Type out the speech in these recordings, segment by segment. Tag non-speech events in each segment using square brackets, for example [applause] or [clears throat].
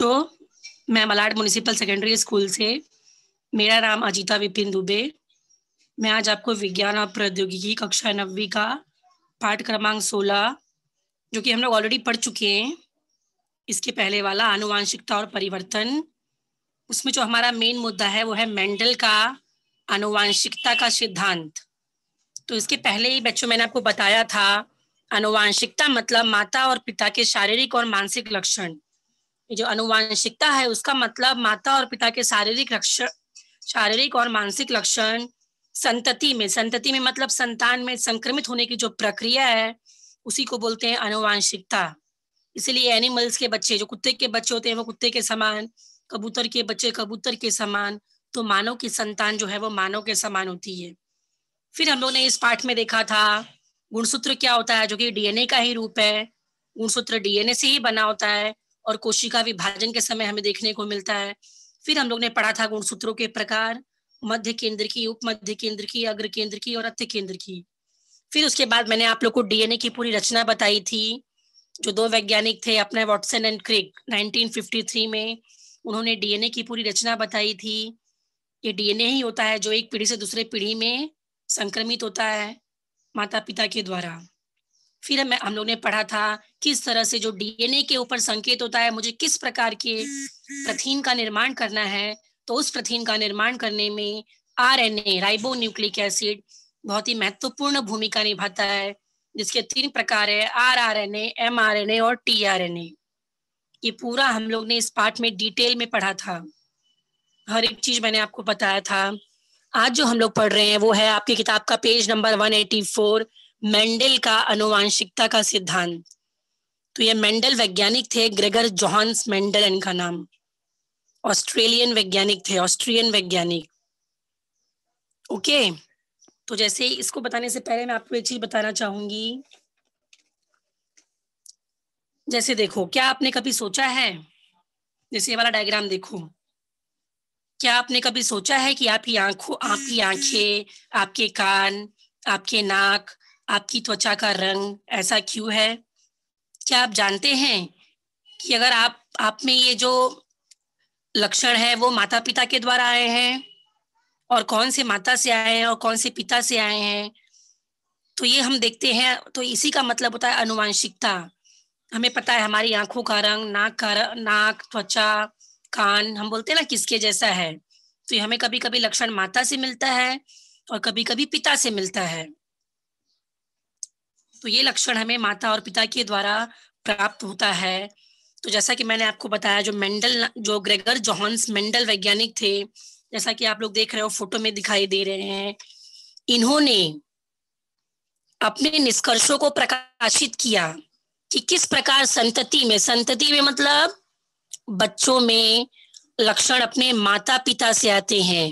तो मैं Malad municipal secondary school से मेरा नाम अजीता विपिन दुबे मैं आज आपको विज्ञान और प्रौद्योगिकी कक्षा नब्बे का पाठ क्रमांक सोलह जो कि हम लोग ऑलरेडी पढ़ चुके हैं इसके पहले वाला आनुवांशिकता और परिवर्तन उसमें जो हमारा मेन मुद्दा है वो है मेंडल का अनुवांशिकता का सिद्धांत तो इसके पहले ही बच्चों मैंने आपको बताया था अनुवांशिकता मतलब माता और पिता के शारीरिक और मानसिक लक्षण जो अनुवांशिकता है उसका मतलब माता और पिता के शारीरिक लक्षण शारीरिक और मानसिक लक्षण संतति में संतति में मतलब संतान में संक्रमित होने की जो प्रक्रिया है उसी को बोलते हैं अनुवांशिकता इसलिए एनिमल्स के बच्चे जो कुत्ते के बच्चे होते हैं वो कुत्ते के समान कबूतर के बच्चे कबूतर के समान तो मानव की संतान जो है वो मानव के समान होती है फिर हम लोग ने इस पाठ में देखा था गुणसूत्र क्या होता है जो कि डीएनए का ही रूप है गुणसूत्र डीएनए से ही बना होता है और कोशिका विभाजन के समय हमें देखने को मिलता है फिर हम लोग ने पढ़ा था गुणसूत्रों के प्रकार मध्य केंद्र की उप मध्य केंद्र की अग्र केंद्र की और अत्य केंद्र की फिर उसके बाद मैंने आप लोग को डीएनए की पूरी रचना बताई थी जो दो वैज्ञानिक थे अपने वॉटसन एंड क्रिक 1953 में उन्होंने डीएनए की पूरी रचना बताई थी ये डीएनए ही होता है जो एक पीढ़ी से दूसरे पीढ़ी में संक्रमित होता है माता पिता के द्वारा फिर मैं हम लोग ने पढ़ा था किस तरह से जो डीएनए के ऊपर संकेत होता है मुझे किस प्रकार के प्रथीन का निर्माण करना है तो उस प्रथीन का निर्माण करने में R N A ribonucleic acid बहुत ही महत्वपूर्ण भूमिका निभाता है जिसके तीन प्रकार है R R N M R N A और टी आर एन ए ये पूरा हम लोग ने इस पार्ट में डिटेल में पढ़ा था हर एक चीज मैंने आपको बताया था आज जो हम लोग पढ़ रहे हैं वो है आपकी किताब का पेज नंबर 184 मेंडल का अनुवांशिकता का सिद्धांत तो ये मेंडल वैज्ञानिक थे ग्रेगर जोहान्स मेंडल इनका नाम ऑस्ट्रेलियन वैज्ञानिक थे ऑस्ट्रियन वैज्ञानिक ओके तो जैसे इसको बताने से पहले मैं आपको एक चीज बताना चाहूंगी जैसे देखो क्या आपने कभी सोचा है जैसे ये वाला डायग्राम देखो क्या आपने कभी सोचा है कि आपकी आंखों आपकी आंखें आपके कान आपके नाक आपकी त्वचा का रंग ऐसा क्यों है क्या आप जानते हैं कि अगर आप आप में ये जो लक्षण है वो माता पिता के द्वारा आए हैं और कौन से माता से आए हैं और कौन से पिता से आए हैं तो ये हम देखते हैं तो इसी का मतलब होता है अनुवांशिकता हमें पता है हमारी आंखों का रंग नाक का रंग, नाक त्वचा कान हम बोलते हैं ना किसके जैसा है तो ये हमें कभी कभी लक्षण माता से मिलता है और कभी कभी पिता से मिलता है तो ये लक्षण हमें माता और पिता के द्वारा प्राप्त होता है तो जैसा कि मैंने आपको बताया जो मेंडल जो ग्रेगर जोहन्स मेंडल वैज्ञानिक थे जैसा कि आप लोग देख रहे हो फोटो में दिखाई दे रहे हैं इन्होंने अपने निष्कर्षों को प्रकाशित किया कि किस प्रकार संतति में संतति में मतलब बच्चों में लक्षण अपने माता पिता से आते हैं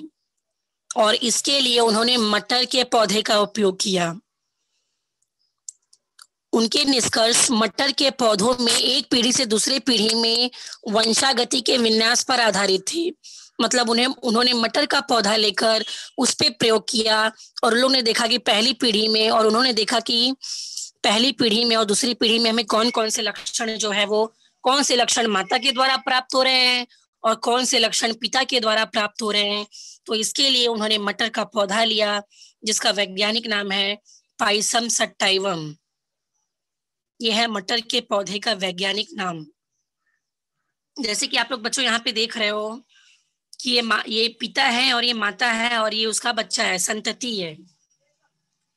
और इसके लिए उन्होंने मटर के पौधे का उपयोग किया उनके निष्कर्ष मटर के पौधों में एक पीढ़ी से दूसरे पीढ़ी में वंशागति के विन्यास पर आधारित थे मतलब उन्हें उन्होंने मटर का पौधा लेकर उस पर प्रयोग किया और लोग ने देखा कि पहली पीढ़ी में और उन्होंने देखा कि पहली पीढ़ी में और दूसरी पीढ़ी में हमें कौन कौन से लक्षण जो है वो कौन से लक्षण माता के द्वारा प्राप्त हो रहे हैं और कौन से लक्षण पिता के द्वारा प्राप्त हो रहे हैं तो इसके लिए उन्होंने मटर का पौधा लिया जिसका वैज्ञानिक नाम है पाइसम सट्टाइवम ये है मटर के पौधे का वैज्ञानिक नाम जैसे कि आप लोग बच्चों यहाँ पे देख रहे हो कि ये ये पिता है और ये माता है और ये उसका बच्चा है संतति है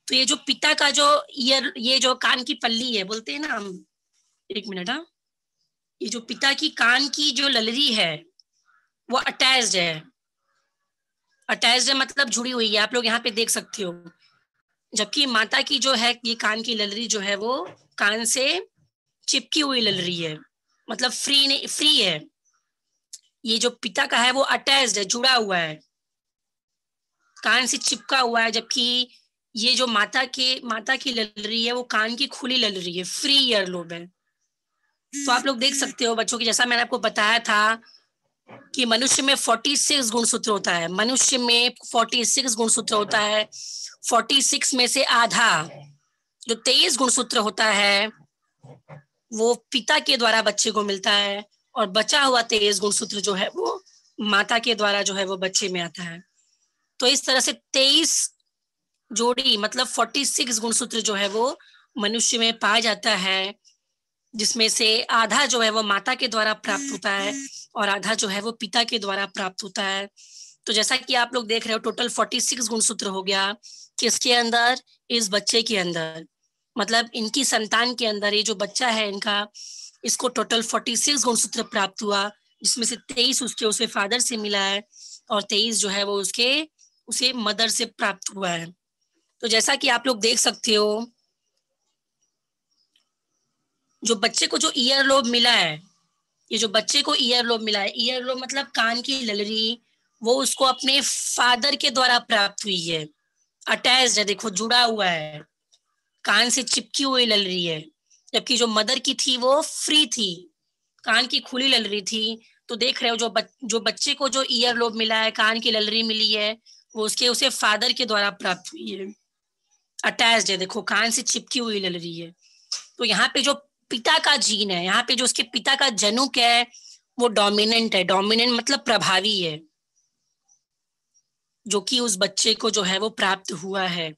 तो ये जो पिता का जो ईयर ये जो कान की पल्ली है बोलते हैं ना हम एक मिनट हाँ ये जो पिता की कान की जो ललरी है वो अटैच है अटैच है मतलब जुड़ी हुई है आप लोग यहाँ पे देख सकते हो जबकि माता की जो है ये कान की ललरी जो है वो कान से चिपकी हुई ललरी है मतलब फ्री ने फ्री है ये जो पिता का है वो अटैच है जुड़ा हुआ है कान से चिपका हुआ है जबकि ये जो माता के माता की ललरी है वो कान की खुली ललरी है फ्री ईयर लोब है तो आप लोग देख सकते हो बच्चों की जैसा मैंने आपको बताया था कि मनुष्य में 46 गुणसूत्र होता है मनुष्य में 46 गुणसूत्र होता है फोर्टी सिक्स में से आधा जो तेईस गुणसूत्र होता है वो पिता के द्वारा बच्चे को मिलता है और बचा हुआ तेईस गुणसूत्र जो है वो माता के द्वारा जो है वो बच्चे में आता है तो इस तरह से तेईस जोड़ी मतलब फोर्टी सिक्स गुणसूत्र जो है वो मनुष्य में पाया जाता है जिसमें से आधा जो है वो माता के द्वारा प्राप्त होता है और आधा जो है वो पिता के द्वारा प्राप्त होता है तो जैसा कि आप लोग देख रहे हो टोटल फोर्टी सिक्स गुणसूत्र हो गया किसके अंदर इस बच्चे के अंदर मतलब इनकी संतान के अंदर ये जो बच्चा है इनका इसको टोटल फोर्टी सिक्स गुणसूत्र प्राप्त हुआ जिसमें से तेईस उसके उसे फादर से मिला है और तेईस जो है वो उसके उसे मदर से प्राप्त हुआ है तो जैसा कि आप लोग देख सकते हो जो बच्चे को जो ईयर लोब मिला है ये जो बच्चे को ईयर लोब मिला है ईयर लोब मतलब कान की ललरी वो उसको अपने फादर के द्वारा प्राप्त हुई है अटैच है देखो जुड़ा हुआ है कान से चिपकी हुई लल रही है जबकि जो मदर की थी वो फ्री थी कान की खुली लल रही थी तो देख रहे हो जो बच, जो बच्चे को जो ईयर लोब मिला है कान की ललरी मिली है वो उसके उसे फादर के द्वारा प्राप्त हुई है अटैच है देखो कान से चिपकी हुई ललरी है तो यहाँ पे जो पिता का जीन है यहाँ पे जो उसके पिता का जनुक है वो डोमिनेंट है डोमिनेंट मतलब प्रभावी है जो कि उस बच्चे को जो है वो प्राप्त हुआ है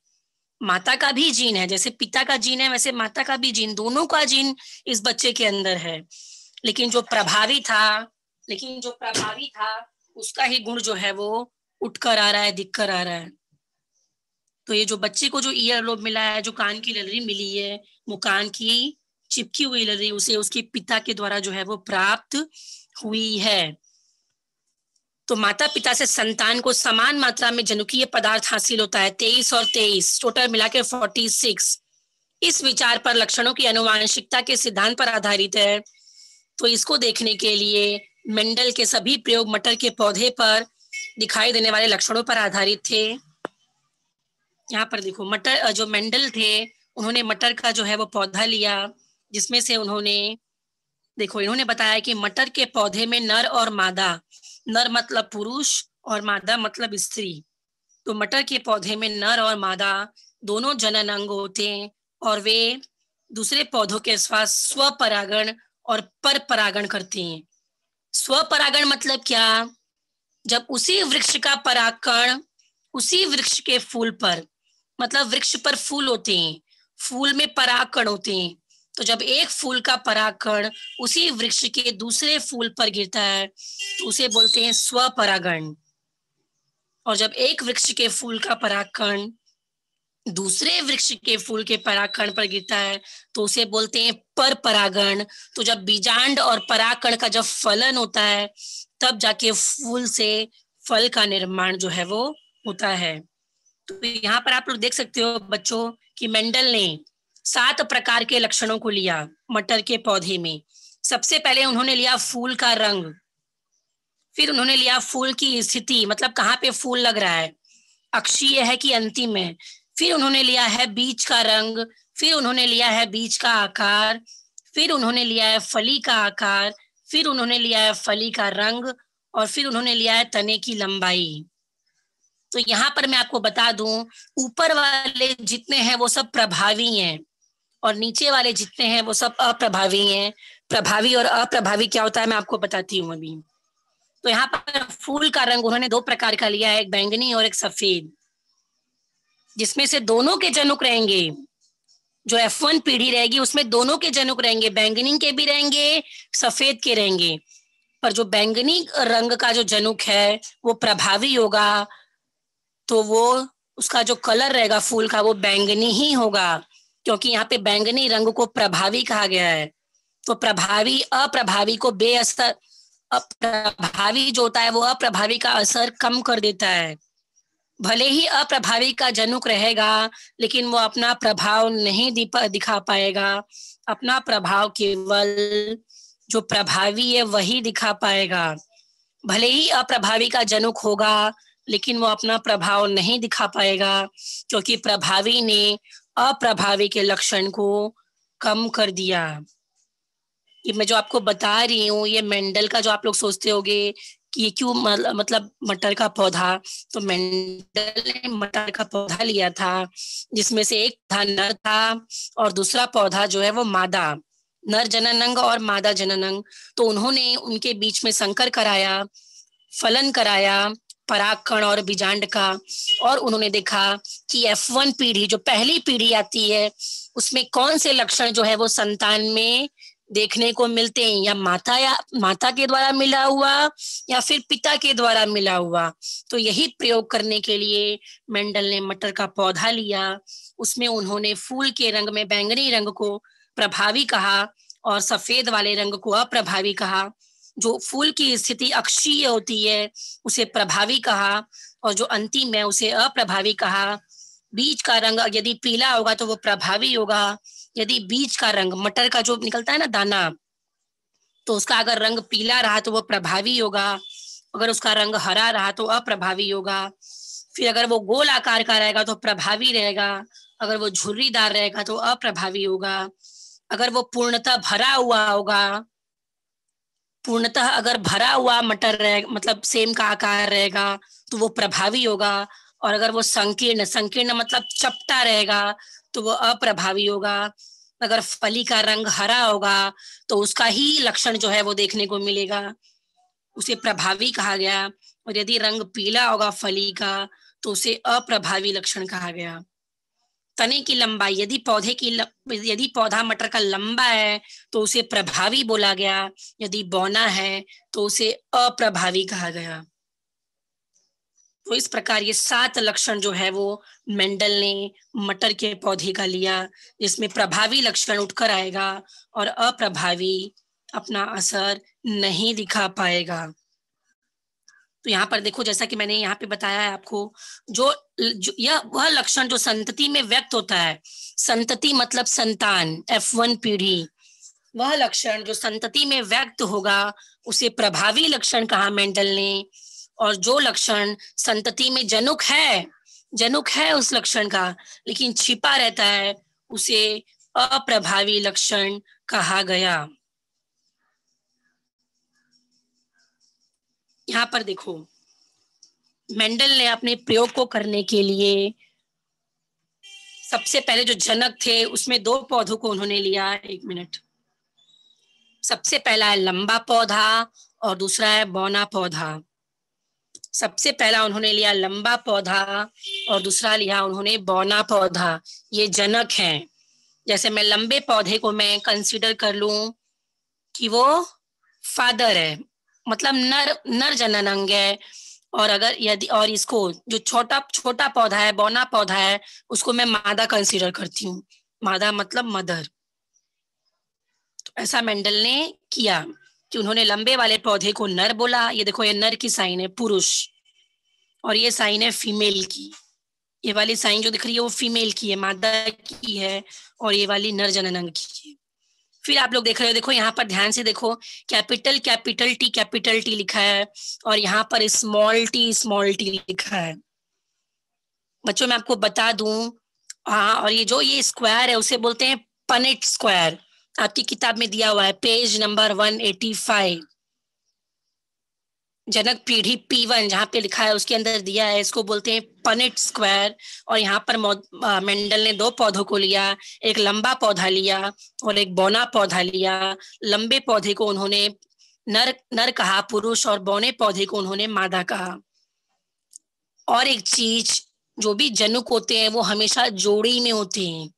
माता का भी जीन है जैसे पिता का जीन है वैसे माता का भी जीन दोनों का जीन इस बच्चे के अंदर है लेकिन जो प्रभावी था लेकिन जो प्रभावी था उसका ही गुण जो है वो उठकर आ रहा है दिख कर आ रहा है तो ये जो बच्चे को जो ईयर लोब मिला है जो कान की ललरी मिली है वो कान की चिपकी हुई ललरी उसे उसके पिता के द्वारा जो है वो प्राप्त हुई है तो माता पिता से संतान को समान मात्रा में जनुकीय पदार्थ हासिल होता है तेईस और तेईस टोटल मिला के फोर्टी सिक्स इस विचार पर लक्षणों की अनुवांशिकता के सिद्धांत पर आधारित है तो इसको देखने के लिए मेंडल के सभी प्रयोग मटर के पौधे पर दिखाई देने वाले लक्षणों पर आधारित थे यहाँ पर देखो मटर जो मेंडल थे उन्होंने मटर का जो है वो पौधा लिया जिसमें से उन्होंने देखो इन्होंने बताया कि मटर के पौधे में नर और मादा नर मतलब पुरुष और मादा मतलब स्त्री तो मटर के पौधे में नर और मादा दोनों जनन अंग होते हैं और वे दूसरे पौधों के साथ स्वपरागण और पर परागण करते हैं स्वपरागण मतलब क्या जब उसी वृक्ष का परागण उसी वृक्ष के फूल पर मतलब वृक्ष पर फूल होते हैं फूल में परागण होते हैं तो जब एक फूल का परागण उसी वृक्ष के दूसरे फूल पर गिरता है तो उसे बोलते हैं स्वपरागण और जब एक वृक्ष के फूल का परागण दूसरे वृक्ष के फूल के परागण पर गिरता है तो उसे बोलते हैं पर परागण तो जब बीजांड और परागण का जब फलन होता है तब जाके फूल से फल का निर्माण जो है वो होता है तो यहाँ पर आप लोग देख सकते हो बच्चों कि मेंडल ने सात प्रकार के लक्षणों को लिया मटर के पौधे में सबसे पहले उन्होंने लिया फूल का रंग फिर उन्होंने लिया फूल की स्थिति मतलब कहाँ पे फूल लग रहा है अक्षीय है कि अंतिम है फिर उन्होंने लिया है बीज का रंग फिर उन्होंने लिया है बीज का आकार फिर उन्होंने लिया है फली का आकार फिर उन्होंने लिया है फली का रंग और फिर उन्होंने लिया है तने की लंबाई तो यहाँ पर मैं आपको बता दूं ऊपर वाले जितने हैं वो सब प्रभावी हैं और नीचे वाले जितने हैं वो सब अप्रभावी हैं प्रभावी और अप्रभावी क्या होता है मैं आपको बताती हूँ अभी तो यहाँ पर फूल का रंग उन्होंने दो प्रकार का लिया है एक बैंगनी और एक सफेद जिसमें से दोनों के जनुक रहेंगे जो एफ वन पीढ़ी रहेगी उसमें दोनों के जनुक रहेंगे बैंगनी के भी रहेंगे सफेद के रहेंगे पर जो बैंगनी रंग का जो जनुक है वो प्रभावी होगा तो वो उसका जो कलर रहेगा फूल का वो बैंगनी ही होगा क्योंकि यहाँ पे बैंगनी रंग को प्रभावी कहा गया है तो प्रभावी अप्रभावी को बेअसर अप्रभावी जो होता है वो अप्रभावी का असर कम कर देता है भले ही अप्रभावी का जनुक रहेगा लेकिन वो अपना प्रभाव नहीं दिखा पाएगा अपना प्रभाव केवल जो प्रभावी है वही दिखा पाएगा भले ही अप्रभावी का जनुक होगा लेकिन वो अपना प्रभाव नहीं दिखा पाएगा क्योंकि प्रभावी ने अप्रभावी के लक्षण को कम कर दिया ये मैं जो आपको बता रही हूँ ये मेंडल का जो आप लोग सोचते होगे कि ये क्यों मतलब मटर का पौधा तो मेंडल ने मटर का पौधा लिया था जिसमें से एक था नर था और दूसरा पौधा जो है वो मादा नर जननंग और मादा जननंग तो उन्होंने उनके बीच में संकर कराया फलन कराया पराकण और बीजांड का और उन्होंने देखा कि एफ वन पीढ़ी जो पहली पीढ़ी आती है उसमें कौन से लक्षण जो है वो संतान में देखने को मिलते हैं या माता या माता के द्वारा मिला हुआ या फिर पिता के द्वारा मिला हुआ तो यही प्रयोग करने के लिए मेंडल ने मटर का पौधा लिया उसमें उन्होंने फूल के रंग में बैंगनी रंग को प्रभावी कहा और सफेद वाले रंग को अप्रभावी कहा जो फूल की स्थिति अक्षीय होती है उसे प्रभावी कहा और जो अंतिम है उसे अप्रभावी कहा बीज का रंग यदि पीला होगा तो वो प्रभावी होगा यदि बीज का रंग मटर का जो निकलता है ना दाना तो उसका अगर रंग पीला रहा तो वो प्रभावी होगा अगर उसका रंग हरा रहा तो अप्रभावी होगा फिर अगर वो गोल आकार का रहेगा तो प्रभावी रहेगा अगर वो झुर्रीदार रहेगा तो अप्रभावी होगा अगर वो पूर्णतः भरा हुआ होगा पूर्णतः अगर भरा हुआ मटर रहे मतलब सेम का आकार रहेगा तो वो प्रभावी होगा और अगर वो संकीर्ण संकीर्ण मतलब चपटा रहेगा तो वो अप्रभावी होगा अगर फली का रंग हरा होगा तो उसका ही लक्षण जो है वो देखने को मिलेगा उसे प्रभावी कहा गया और यदि रंग पीला होगा फली का तो उसे अप्रभावी लक्षण कहा गया तने की लंबाई यदि पौधे की ल, यदि पौधा मटर का लंबा है तो उसे प्रभावी बोला गया यदि बौना है तो उसे अप्रभावी कहा गया तो इस प्रकार ये सात लक्षण जो है वो मेंडल ने मटर के पौधे का लिया जिसमें प्रभावी लक्षण उठकर आएगा और अप्रभावी अपना असर नहीं दिखा पाएगा तो यहाँ पर देखो जैसा कि मैंने यहाँ पे बताया है आपको जो, जो यह वह लक्षण जो संतति में व्यक्त होता है संतति मतलब संतान एफ वन पीढ़ी वह लक्षण जो संतति में व्यक्त होगा उसे प्रभावी लक्षण कहा मेंडल ने और जो लक्षण संतति में जनुक है जनुक है उस लक्षण का लेकिन छिपा रहता है उसे अप्रभावी लक्षण कहा गया यहाँ पर देखो मेंडल ने अपने प्रयोग को करने के लिए सबसे पहले जो जनक थे उसमें दो पौधों को उन्होंने लिया एक मिनट सबसे पहला है लंबा पौधा और दूसरा है बौना पौधा सबसे पहला उन्होंने लिया लंबा पौधा और दूसरा लिया उन्होंने बौना पौधा ये जनक है जैसे मैं लंबे पौधे को मैं कंसिडर कर लू कि वो फादर है मतलब नर नर जनन अंग है और अगर यदि और इसको जो छोटा छोटा पौधा है बौना पौधा है उसको मैं मादा कंसीडर करती हूँ मादा मतलब मदर तो ऐसा मेंडल ने किया कि उन्होंने लंबे वाले पौधे को नर बोला ये देखो ये नर की साइन है पुरुष और ये साइन है फीमेल की ये वाली साइन जो दिख रही है वो फीमेल की है मादा की है और ये वाली नर अंग की है फिर आप लोग देख रहे हो देखो यहाँ पर ध्यान से देखो capital capital T capital T लिखा है और यहाँ पर स्मॉल टी स्मॉल टी लिखा है बच्चों मैं आपको बता दू हाँ और ये जो ये स्क्वायर है उसे बोलते हैं पनेट स्क्वायर आपकी किताब में दिया हुआ है page number one eighty five जनक पीढ़ी पी वन जहाँ पे लिखा है उसके अंदर दिया है इसको बोलते हैं पनिट स्क्वायर और यहाँ पर मेंडल ने दो पौधों को लिया एक लंबा पौधा लिया और एक बौना पौधा लिया लंबे पौधे को उन्होंने नर नर कहा पुरुष और बौने पौधे को उन्होंने मादा कहा और एक चीज जो भी जनुक होते हैं वो हमेशा जोड़ी में होते हैं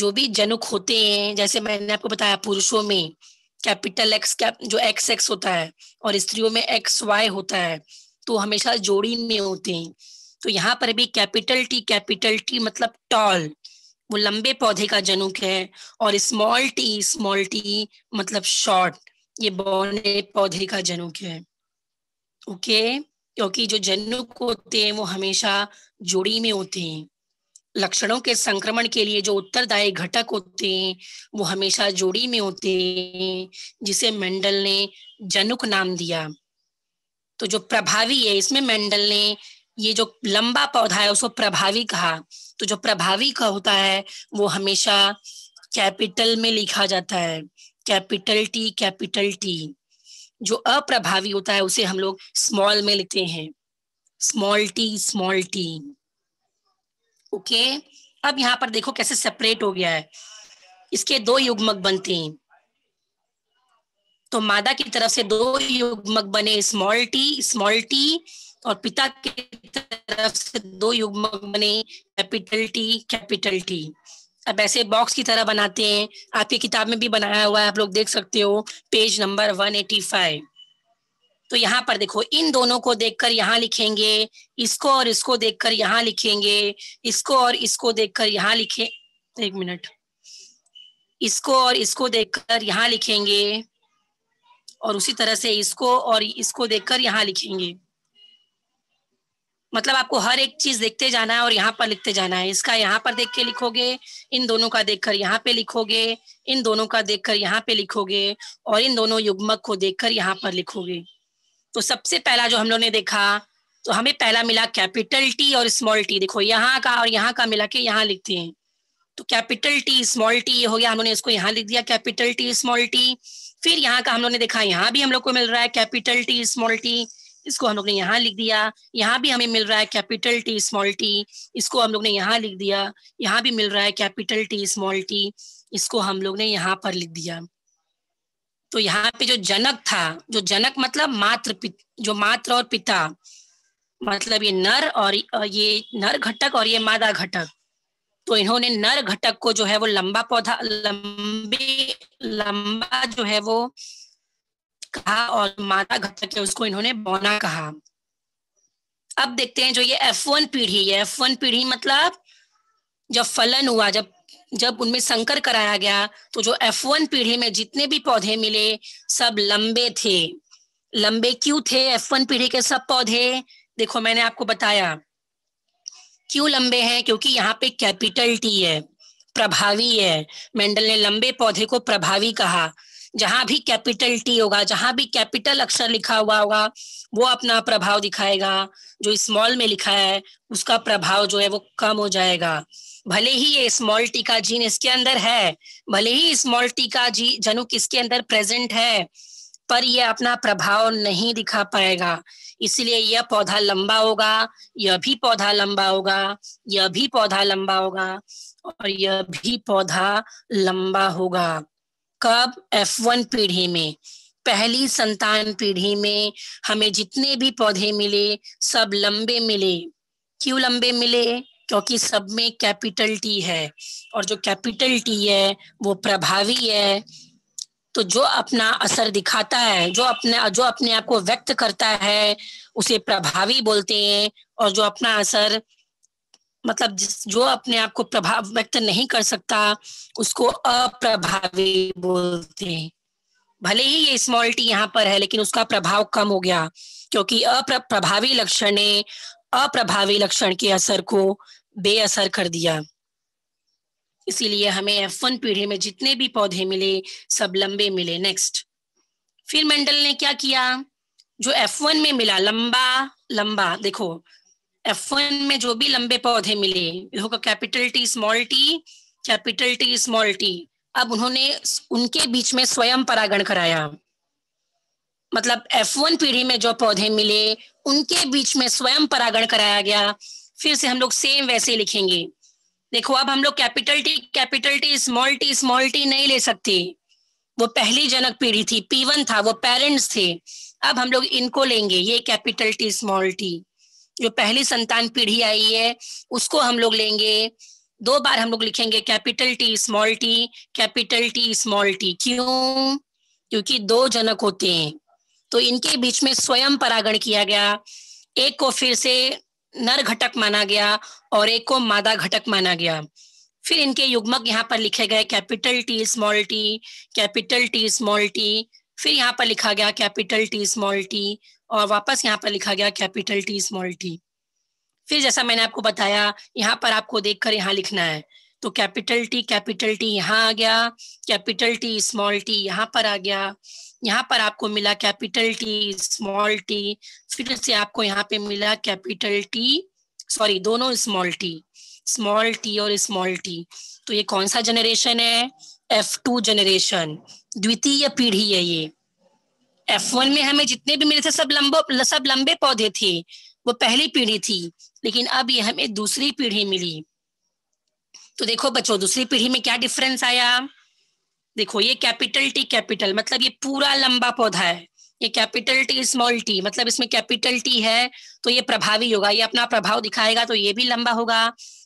जो भी जनुक होते हैं जैसे मैंने आपको बताया पुरुषों में कैपिटल एक्स कैप जो एक्स एक्स होता है और स्त्रियों में एक्स वाई होता है तो हमेशा जोड़ी में होते हैं तो यहाँ पर भी कैपिटल टी कैपिटल टी मतलब टॉल वो लंबे पौधे का जनुक है और स्मॉल टी स्मॉल टी मतलब शॉर्ट ये बौने पौधे का जनुक है ओके क्योंकि जो जनुक होते हैं वो हमेशा जोड़ी में होते हैं लक्षणों के संक्रमण के लिए जो उत्तरदायी घटक होते हैं वो हमेशा जोड़ी में होते हैं जिसे मेंडल ने जनुक नाम दिया तो जो प्रभावी है इसमें मेंडल ने ये जो लंबा पौधा है उसको प्रभावी कहा तो जो प्रभावी का होता है वो हमेशा कैपिटल में लिखा जाता है कैपिटल टी कैपिटल टी जो अप्रभावी होता है उसे हम लोग स्मॉल में लिखते हैं small T small T okay अब यहां पर देखो कैसे सेपरेट हो गया है इसके दो युग्मक बनते हैं तो मादा की तरफ से दो युग्मक बने स्मॉल टी स्मॉल टी और पिता की तरफ से दो युग्मक बने कैपिटल टी कैपिटल टी अब ऐसे बॉक्स की तरह बनाते हैं आपकी किताब में भी बनाया हुआ है आप लोग देख सकते हो पेज नंबर 185 तो यहाँ पर देखो इन दोनों को देखकर यहाँ लिखेंगे इसको और इसको देखकर यहाँ लिखेंगे इसको और इसको देखकर यहाँ लिखे एक मिनट इसको और इसको देखकर यहाँ लिखेंगे और उसी तरह से इसको और इसको देखकर यहाँ लिखेंगे मतलब आपको हर एक चीज देखते जाना है और यहाँ पर लिखते जाना है इसका यहाँ पर देख के लिखोगे इन दोनों का देखकर यहाँ पे लिखोगे इन दोनों का देखकर यहाँ पे लिखोगे और इन दोनों युग्मक को देखकर यहाँ पर लिखोगे तो सबसे पहला जो हम लोग ने देखा तो हमें पहला मिला कैपिटल टी और स्मॉल टी देखो यहाँ का और यहाँ का मिला के यहाँ लिखते हैं तो कैपिटल टी स्मॉल टी ये हो गया हम लोग ने इसको यहाँ लिख दिया कैपिटल टी स्मॉल टी फिर यहाँ का हम लोग ने देखा यहाँ भी हम लोग को मिल रहा है कैपिटल टी स्मॉल टी इसको हम लोग ने यहाँ लिख दिया यहाँ भी हमें मिल रहा है कैपिटल टी स्मॉल टी इसको हम लोग ने यहाँ लिख दिया यहाँ भी मिल रहा है कैपिटल टी स्मॉल टी इसको हम लोग ने यहाँ पर लिख दिया तो यहाँ पे जो जनक था जो जनक मतलब मात्र जो मात्र और पिता मतलब ये नर और ये नर घटक और ये मादा घटक तो इन्होंने नर घटक को जो है वो लंबा पौधा लंबी लंबा जो है वो कहा और मादा घटक है उसको इन्होंने बौना कहा अब देखते हैं जो ये F1 पीढ़ी है F1 पीढ़ी मतलब जब फलन हुआ जब जब उनमें संकर कराया गया तो जो F1 पीढ़ी में जितने भी पौधे मिले सब लंबे थे लंबे क्यों थे F1 पीढ़ी के सब पौधे देखो मैंने आपको बताया क्यों लंबे हैं क्योंकि यहाँ पे कैपिटल टी है प्रभावी है मेंडल ने लंबे पौधे को प्रभावी कहा जहां भी कैपिटल टी होगा जहां भी कैपिटल अक्षर लिखा हुआ होगा वो अपना प्रभाव दिखाएगा जो स्मॉल में लिखा है उसका प्रभाव जो है वो कम हो जाएगा भले ही ये स्मॉल टीका जीन इसके अंदर है भले ही स्मॉल टीका जी जनुक इसके अंदर प्रेजेंट है पर यह अपना प्रभाव नहीं दिखा पाएगा इसलिए यह पौधा लंबा होगा यह भी पौधा लंबा होगा यह भी पौधा लंबा होगा और यह भी पौधा लंबा होगा कब F1 पीढ़ी में पहली संतान पीढ़ी में हमें जितने भी पौधे मिले सब लंबे मिले क्यों लंबे मिले क्योंकि सब में कैपिटल टी है और जो कैपिटल टी है वो प्रभावी है तो जो अपना असर दिखाता है जो अपने जो अपने आप को व्यक्त करता है उसे प्रभावी बोलते हैं और जो अपना असर मतलब जिस जो अपने आप को प्रभाव व्यक्त नहीं कर सकता उसको अप्रभावी बोलते हैं भले ही ये स्मॉल टी यहाँ पर है लेकिन उसका प्रभाव कम हो गया क्योंकि अप्रभावी लक्षण अप्रभावी लक्षण के असर को बेअसर कर दिया इसीलिए हमें एफ वन पीढ़ी में जितने भी पौधे मिले सब लंबे मिले नेक्स्ट फिर मेंडल ने क्या किया जो एफ वन में मिला लंबा लंबा देखो एफ वन में जो भी लंबे पौधे मिले capital T small T capital T small T अब उन्होंने उनके बीच में स्वयं परागण कराया मतलब एफ वन पीढ़ी में जो पौधे मिले उनके बीच में स्वयं परागण कराया गया फिर से हम लोग सेम वैसे लिखेंगे देखो अब हम लोग capital T capital T small T small T नहीं ले सकते वो पहली जनक पीढ़ी थी पीवन था वो पेरेंट्स थे अब हम लोग इनको लेंगे ये कैपिटल टी स्मॉल टी जो पहली संतान पीढ़ी आई है उसको हम लोग लेंगे दो बार हम लोग लिखेंगे capital T small T capital T small T क्यों क्योंकि दो जनक होते हैं तो इनके बीच में स्वयं परागण किया गया एक को फिर से नर घटक माना गया और एक को मादा घटक माना गया फिर इनके युग्मक यहाँ पर लिखे गए capital T small T capital T small T फिर यहाँ पर लिखा गया कैपिटल टी स्मॉल टी और वापस यहाँ पर लिखा गया कैपिटल टी स्मॉल टी फिर जैसा मैंने आपको बताया यहाँ पर आपको देखकर यहाँ लिखना है तो कैपिटल टी कैपिटल टी यहाँ आ गया कैपिटल टी स्मॉल टी यहाँ पर आ गया यहाँ पर आपको मिला कैपिटल टी स्मॉल टी फिर से आपको यहाँ पे मिला कैपिटल टी सॉरी दोनों स्मॉल टी स्मॉल टी और स्मॉल टी तो ये कौन सा जनरेशन है एफ टू जनरेशन द्वितीय पीढ़ी है ये एफ वन में हमें जितने भी मिले थे सब लंबो सब लंबे पौधे थे वो पहली पीढ़ी थी लेकिन अब ये हमें दूसरी पीढ़ी मिली तो देखो बच्चों दूसरी पीढ़ी में क्या डिफरेंस आया देखो ये कैपिटल टी कैपिटल मतलब ये पूरा लंबा पौधा है ये कैपिटल टी स्मॉल टी मतलब इसमें कैपिटल टी है तो ये प्रभावी होगा ये अपना प्रभाव दिखाएगा तो ये भी लंबा होगा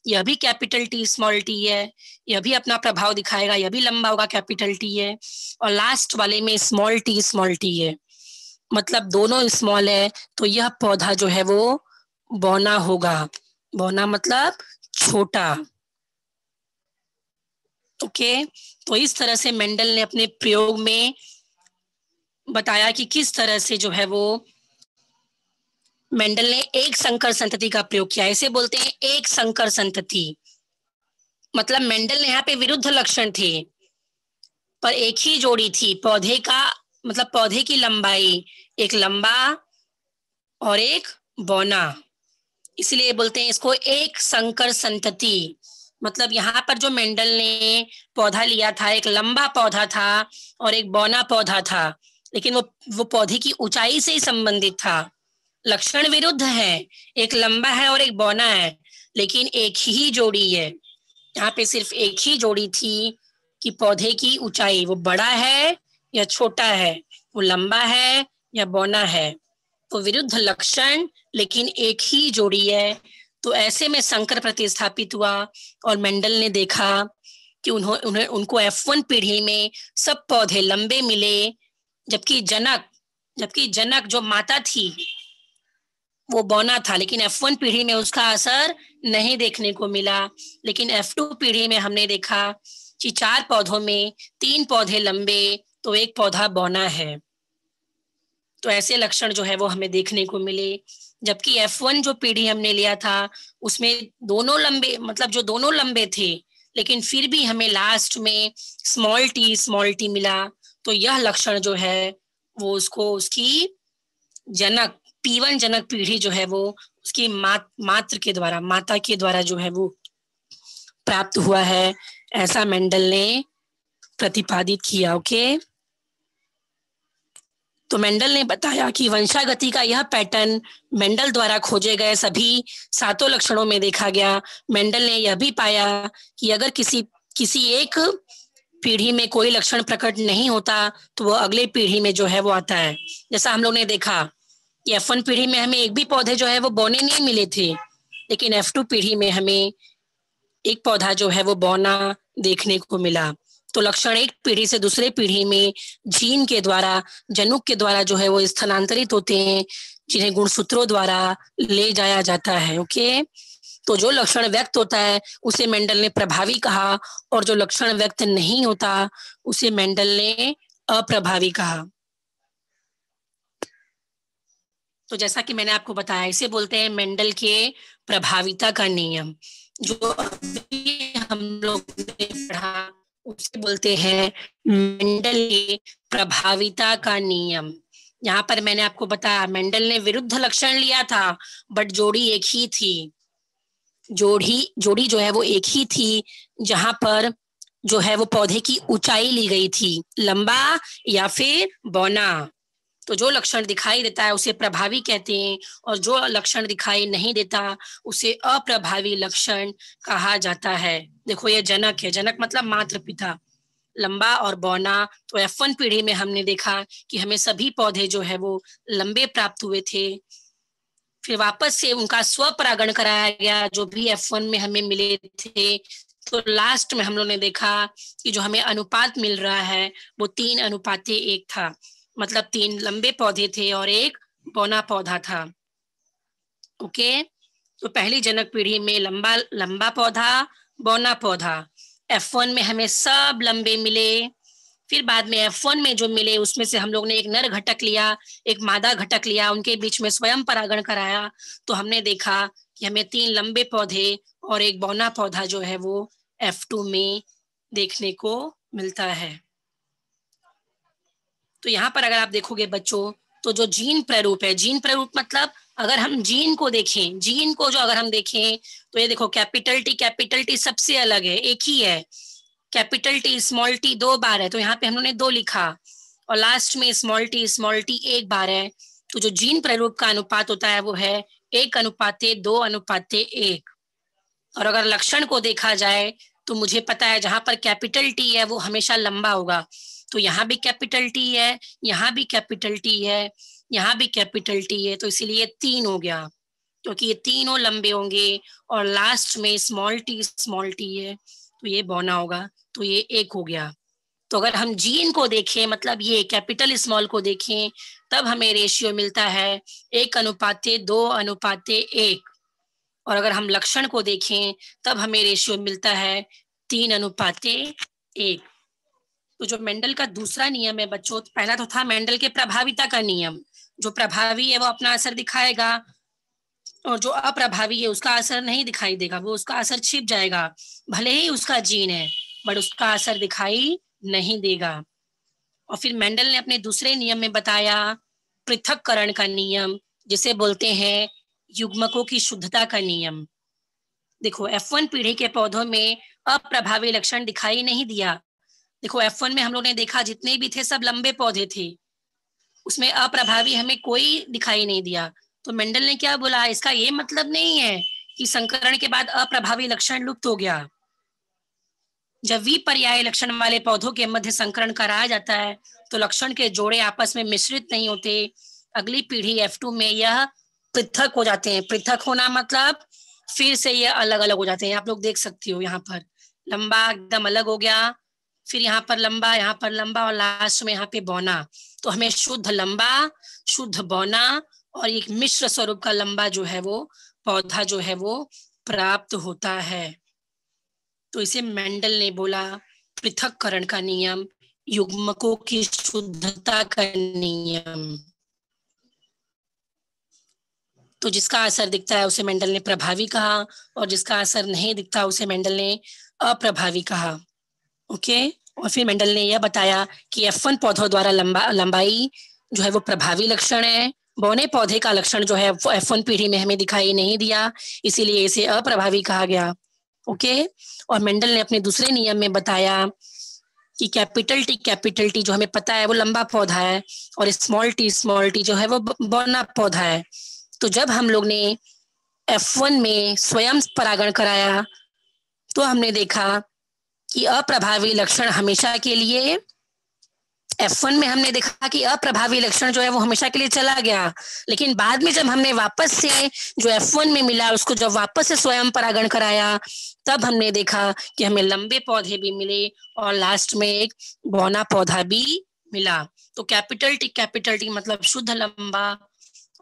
यह भी कैपिटल टी स्मॉल टी है यह भी अपना प्रभाव दिखाएगा यह भी लंबा होगा कैपिटल टी है और लास्ट वाले में स्मॉल टी स्मॉल टी है मतलब दोनों स्मॉल है तो यह पौधा जो है वो बौना होगा बौना मतलब छोटा ओके तो इस तरह से मेंडल ने अपने प्रयोग में बताया कि किस तरह से जो है वो मेंडल ने एक संकर संतति का प्रयोग किया इसे बोलते हैं एक संकर संतति मतलब मेंडल ने यहाँ पे विरुद्ध लक्षण थे पर एक ही जोड़ी थी पौधे का मतलब पौधे की लंबाई एक लंबा और एक बौना इसलिए बोलते हैं इसको एक संकर संतति मतलब यहाँ पर जो मेंडल ने पौधा लिया था एक लंबा पौधा था और एक बौना पौधा था लेकिन वो वो पौधे की ऊंचाई से ही संबंधित था लक्षण विरुद्ध है एक लंबा है और एक बौना है लेकिन एक ही जोड़ी है यहाँ पे सिर्फ एक ही जोड़ी थी कि पौधे की ऊंचाई वो बड़ा है या छोटा है वो लंबा है या बौना है तो विरुद्ध लक्षण लेकिन एक ही जोड़ी है तो ऐसे में शंकर प्रतिस्थापित हुआ और मेंडल ने देखा कि उन्हों, उन्हों उनको एफ वन पीढ़ी में सब पौधे लंबे मिले जबकि जनक जबकि जनक जो माता थी वो बौना था लेकिन एफ वन पीढ़ी में उसका असर नहीं देखने को मिला लेकिन एफ टू पीढ़ी में हमने देखा कि चार पौधों में तीन पौधे लंबे तो एक पौधा बौना है तो ऐसे लक्षण जो है वो हमें देखने को मिले जबकि एफ वन जो पीढ़ी हमने लिया था उसमें दोनों लंबे मतलब जो दोनों लंबे थे लेकिन फिर भी हमें लास्ट में स्मॉल टी स्मॉल टी मिला तो यह लक्षण जो है वो उसको उसकी जनक पीवन जनक पीढ़ी जो है वो उसकी मात, मात्र के द्वारा माता के द्वारा जो है वो प्राप्त हुआ है ऐसा मेंडल ने प्रतिपादित किया ओके okay? तो मेंडल ने बताया कि वंशागति का यह पैटर्न मेंडल द्वारा खोजे गए सभी सातों लक्षणों में देखा गया मेंडल ने यह भी पाया कि अगर किसी किसी एक पीढ़ी में कोई लक्षण प्रकट नहीं होता तो वह अगले पीढ़ी में जो है वो आता है जैसा हम लोग ने देखा कि एफ वन पीढ़ी में हमें एक भी पौधे जो है वो बोने नहीं मिले थे लेकिन एफ टू पीढ़ी में हमें एक पौधा जो है वो बोना देखने को मिला तो लक्षण एक पीढ़ी से दूसरे पीढ़ी में जीन के द्वारा जनुक के द्वारा जो है वो स्थानांतरित होते हैं जिन्हें गुणसूत्रों द्वारा ले जाया जाता है ओके तो जो लक्षण व्यक्त होता है उसे मेंडल ने प्रभावी कहा और जो लक्षण व्यक्त नहीं होता उसे मेंडल ने अप्रभावी कहा तो जैसा कि मैंने आपको बताया इसे बोलते हैं मेंडल के प्रभाविता का नियम जो हम लोग ने पढ़ा उसे बोलते हैं मेंडल प्रभाविता का नियम यहाँ पर मैंने आपको बताया मेंडल ने विरुद्ध लक्षण लिया था बट जोड़ी एक ही थी जोड़ी जोड़ी जो है वो एक ही थी जहां पर जो है वो पौधे की ऊंचाई ली गई थी लंबा या फिर बौना तो जो लक्षण दिखाई देता है उसे प्रभावी कहते हैं और जो लक्षण दिखाई नहीं देता उसे अप्रभावी लक्षण कहा जाता है देखो ये जनक है जनक मतलब मात्र पिता लंबा और बौना तो एफ वन पीढ़ी में हमने देखा कि हमें सभी पौधे जो है वो लंबे प्राप्त हुए थे फिर वापस से उनका स्व परागण कराया गया जो भी एफ वन में हमें मिले थे तो लास्ट में हम लोग ने देखा कि जो हमें अनुपात मिल रहा है वो तीन अनुपात एक था मतलब तीन लंबे पौधे थे और एक पौना पौधा था ओके तो पहली जनक पीढ़ी में लंबा लंबा पौधा बौना पौधा एफ वन में हमें सब लंबे मिले फिर बाद में एफ वन में जो मिले उसमें से हम लोग ने एक नर घटक लिया एक मादा घटक लिया उनके बीच में स्वयं परागण कराया तो हमने देखा कि हमें तीन लंबे पौधे और एक बौना पौधा जो है वो एफ टू में देखने को मिलता है तो यहाँ पर अगर आप देखोगे बच्चों तो जो जीन प्रारूप है जीन प्रारूप मतलब अगर हम जीन को देखें जीन को जो अगर हम देखें तो ये देखो कैपिटल टी कैपिटल टी सबसे अलग है एक ही है कैपिटल टी स्मॉल टी दो बार है तो यहाँ पे हम लोगों दो लिखा और लास्ट में स्मॉल टी स्मॉल टी एक बार है तो जो जीन प्रारूप का अनुपात होता है वो है एक अनुपात दो अनुपात एक और अगर लक्षण को देखा जाए तो मुझे पता है जहां पर कैपिटल टी है वो हमेशा लंबा होगा तो यहाँ भी कैपिटल टी है यहाँ भी कैपिटल टी है यहाँ भी कैपिटल टी है तो इसीलिए तीन हो गया क्योंकि ये तीनों लंबे होंगे और लास्ट में स्मॉल टी स्मॉल टी है तो ये बौना होगा तो ये एक हो गया तो अगर हम जीन को देखें मतलब ये कैपिटल स्मॉल को देखें तब हमें रेशियो मिलता है एक अनुपाते दो अनुपाते एक और अगर हम लक्षण को देखें तब हमें रेशियो मिलता है तीन अनुपाते एक तो जो मेंडल का दूसरा नियम है बच्चों पहला तो था मेंडल के प्रभाविता का नियम जो प्रभावी है वो अपना असर दिखाएगा और जो अप्रभावी है उसका असर नहीं दिखाई देगा वो उसका असर छिप जाएगा भले ही उसका जीन है बट उसका असर दिखाई नहीं देगा और फिर मेंडल ने अपने दूसरे नियम में बताया पृथककरण का नियम जिसे बोलते हैं युग्मकों की शुद्धता का नियम देखो F1 पीढ़ी के पौधों में अप्रभावी लक्षण दिखाई नहीं दिया देखो एफ वन में हम लोग ने देखा जितने भी थे सब लंबे पौधे थे उसमें अप्रभावी हमें कोई दिखाई नहीं दिया तो मेंडल ने क्या बोला इसका ये मतलब नहीं है कि संकरण के बाद अप्रभावी लक्षण लुप्त हो गया जब भी पर्याय लक्षण वाले पौधों के मध्य संकरण कराया जाता है तो लक्षण के जोड़े आपस में मिश्रित नहीं होते अगली पीढ़ी एफ में यह पृथक हो जाते हैं पृथक होना मतलब फिर से यह अलग अलग हो जाते हैं आप लोग देख सकते हो यहाँ पर लंबा एकदम अलग हो गया फिर यहाँ पर लंबा यहाँ पर लंबा और लास्ट में यहाँ पे बौना तो हमें शुद्ध लंबा शुद्ध बौना और एक मिश्र स्वरूप का लंबा जो है वो पौधा जो है वो प्राप्त होता है तो इसे मेंडल ने बोला पृथककरण का नियम युग्मकों की शुद्धता का नियम तो जिसका असर दिखता है उसे मेंडल ने प्रभावी कहा और जिसका असर नहीं दिखता उसे मेंडल ने अप्रभावी कहा ओके okay? और फिर मेंडल ने यह बताया कि एफ वन पौधों द्वारा लंबा लंबाई जो है वो प्रभावी लक्षण है बौने पौधे का लक्षण जो है वो एफ पीढ़ी में हमें दिखाई नहीं दिया इसीलिए इसे अप्रभावी कहा गया ओके और मेंडल ने अपने दूसरे नियम में बताया कि कैपिटल टी कैपिटल टी जो हमें पता है वो लंबा पौधा है और स्मॉल टी स्मॉल टी जो है वो बौना पौधा है तो जब हम लोग ने एफ वन में स्वयं परागण कराया तो हमने देखा कि अप्रभावी लक्षण हमेशा के लिए एफ वन में हमने देखा कि अप्रभावी लक्षण जो है वो हमेशा के लिए चला गया लेकिन बाद में जब हमने वापस से जो एफ वन में मिला उसको जब वापस से स्वयं परागण कराया तब हमने देखा कि हमें लंबे पौधे भी मिले और लास्ट में एक बौना पौधा भी मिला तो कैपिटल टी कैपिटल टी मतलब शुद्ध लंबा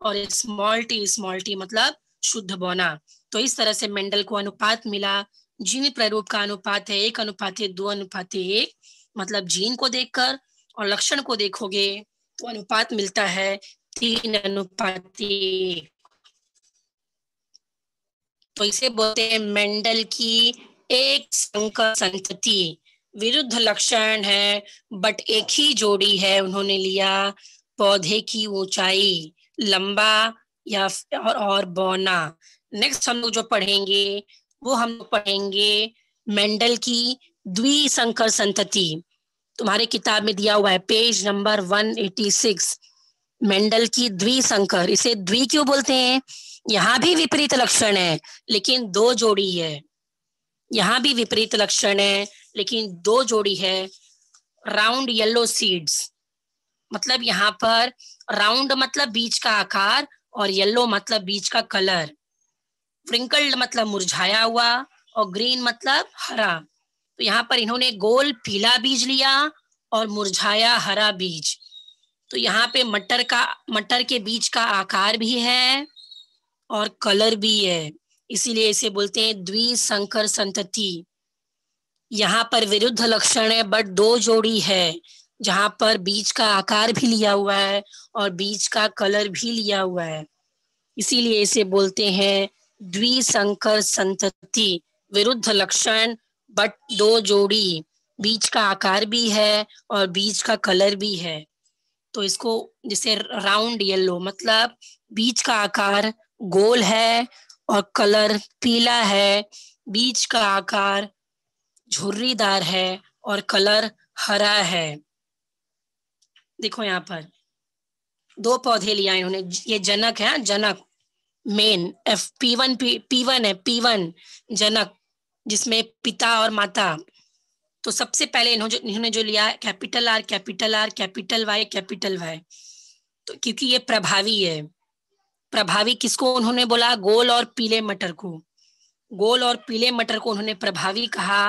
और स्मॉल टी स्मॉल टी मतलब शुद्ध बौना तो इस तरह से मेंडल को अनुपात मिला जीन प्ररूप का अनुपात है एक अनुपात है दो अनुपात है एक मतलब जीन को देखकर और लक्षण को देखोगे तो अनुपात मिलता है तीन अनुपात तो इसे बोलते हैं मेंडल की एक संकर संतति विरुद्ध लक्षण है बट एक ही जोड़ी है उन्होंने लिया पौधे की ऊंचाई लंबा या और, और बौना नेक्स्ट हम लोग जो पढ़ेंगे वो हम पढ़ेंगे मेंडल की द्विशंकर संतति तुम्हारे किताब में दिया हुआ है पेज नंबर 186 मेंडल की द्विशंकर इसे द्वि क्यों बोलते हैं यहाँ भी विपरीत लक्षण है लेकिन दो जोड़ी है यहाँ भी विपरीत लक्षण है लेकिन दो जोड़ी है राउंड येलो सीड्स मतलब यहाँ पर राउंड मतलब बीज का आकार और येलो मतलब बीज का कलर प्रिंकल्ड मतलब मुरझाया हुआ और ग्रीन मतलब हरा तो यहाँ पर इन्होंने गोल पीला बीज लिया और मुरझाया हरा बीज तो यहाँ पे मटर का मटर के बीज का आकार भी है और कलर भी है इसीलिए इसे बोलते हैं द्विशंकर संतति यहाँ पर विरुद्ध लक्षण है बट दो जोड़ी है जहां पर बीज का आकार भी लिया हुआ है और बीज का कलर भी लिया हुआ है इसीलिए इसे बोलते हैं द्विशंकर संतति विरुद्ध लक्षण बट दो जोड़ी बीज का आकार भी है और बीज का कलर भी है तो इसको जिसे राउंड येलो मतलब बीज का आकार गोल है और कलर पीला है बीज का आकार झुर्रीदार है और कलर हरा है देखो यहाँ पर दो पौधे लिया इन्होंने ये जनक है जनक मेन F P one P one है पी वन जनक जिसमें पिता और माता तो सबसे पहले इन्होंने जो लिया capital R capital R capital Y capital Y तो क्योंकि ये प्रभावी है प्रभावी किसको उन्होंने बोला गोल और पीले मटर को गोल और पीले मटर को उन्होंने प्रभावी कहा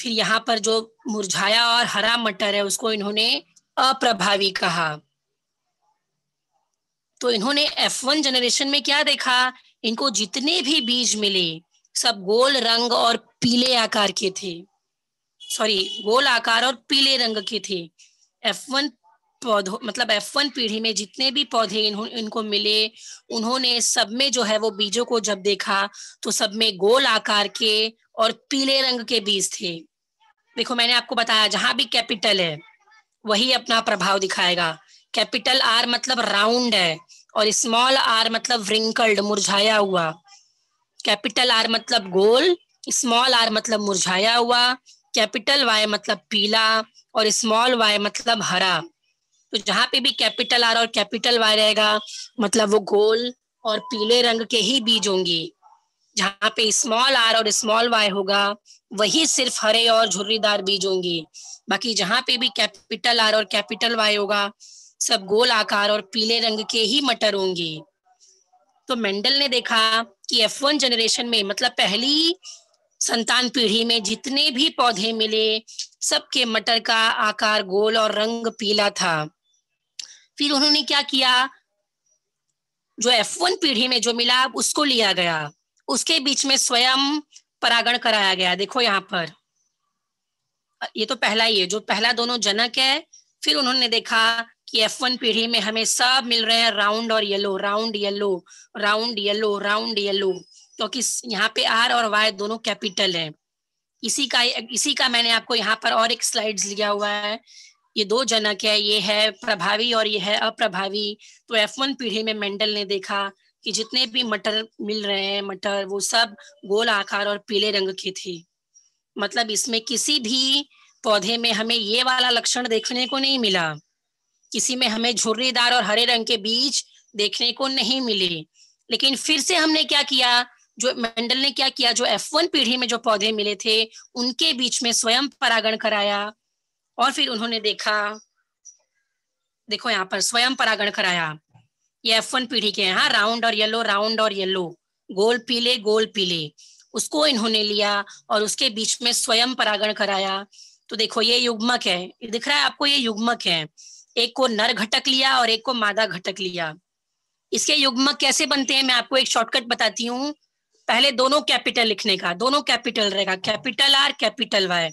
फिर यहाँ पर जो मुरझाया और हरा मटर है उसको इन्होंने अप्रभावी कहा तो इन्होंने एफ वन जनरेशन में क्या देखा इनको जितने भी बीज मिले सब गोल रंग और पीले आकार के थे सॉरी गोल आकार और पीले रंग के थे एफ वन पौधों मतलब एफ वन पीढ़ी में जितने भी पौधे इन्हों, इनको मिले उन्होंने सब में जो है वो बीजों को जब देखा तो सब में गोल आकार के और पीले रंग के बीज थे देखो मैंने आपको बताया जहां भी कैपिटल है वही अपना प्रभाव दिखाएगा कैपिटल आर मतलब राउंड है और स्मॉल आर मतलब व्रिंकल्ड मुरझाया हुआ कैपिटल आर मतलब गोल स्मॉल आर मतलब मुरझाया हुआ कैपिटल वाई मतलब पीला और स्मॉल वाई मतलब हरा तो जहां पे भी कैपिटल आर और कैपिटल वाई रहेगा मतलब वो गोल और पीले रंग के ही बीज होंगे जहाँ पे स्मॉल आर और स्मॉल वाई होगा वही सिर्फ हरे और झुर्रीदार बीज होंगे बाकी जहां पे भी कैपिटल आर और कैपिटल वाई होगा सब गोल आकार और पीले रंग के ही मटर होंगे तो मेंडल ने देखा कि F1 जनरेशन में मतलब पहली संतान पीढ़ी में जितने भी पौधे मिले सबके मटर का आकार गोल और रंग पीला था फिर उन्होंने क्या किया जो F1 पीढ़ी में जो मिला उसको लिया गया उसके बीच में स्वयं परागण कराया गया देखो यहाँ पर ये तो पहला ही है जो पहला दोनों जनक है फिर उन्होंने देखा कि F1 पीढ़ी में हमें सब मिल रहे हैं राउंड और yellow round yellow round yellow round yellow क्योंकि तो यहाँ पे आर और वाई दोनों कैपिटल है इसी का इसी का मैंने आपको यहाँ पर और एक स्लाइड्स लिया हुआ है ये दो जनक है ये है प्रभावी और ये है अप्रभावी तो F1 पीढ़ी में मेंडल ने देखा कि जितने भी मटर मिल रहे हैं मटर वो सब गोल आकार और पीले रंग के थे मतलब इसमें किसी भी पौधे में हमें ये वाला लक्षण देखने को नहीं मिला किसी में हमें झुर्रीदार और हरे रंग के बीज देखने को नहीं मिले लेकिन फिर से हमने क्या किया जो मंडल ने क्या किया जो एफ वन पीढ़ी में जो पौधे मिले थे उनके बीच में स्वयं परागण कराया और फिर उन्होंने देखा देखो यहाँ पर स्वयं परागण कराया ये एफ वन पीढ़ी के हैं हाँ राउंड और येलो राउंड और येलो गोल पीले गोल पीले उसको इन्होंने लिया और उसके बीच में स्वयं परागण कराया तो देखो ये युग्मक है दिख रहा है आपको ये युग्मक है एक को नर घटक लिया और एक को मादा घटक लिया इसके युग्मक कैसे बनते हैं मैं आपको एक शॉर्टकट बताती हूँ पहले दोनों कैपिटल लिखने का दोनों कैपिटल रहेगा कैपिटल आर कैपिटल वाई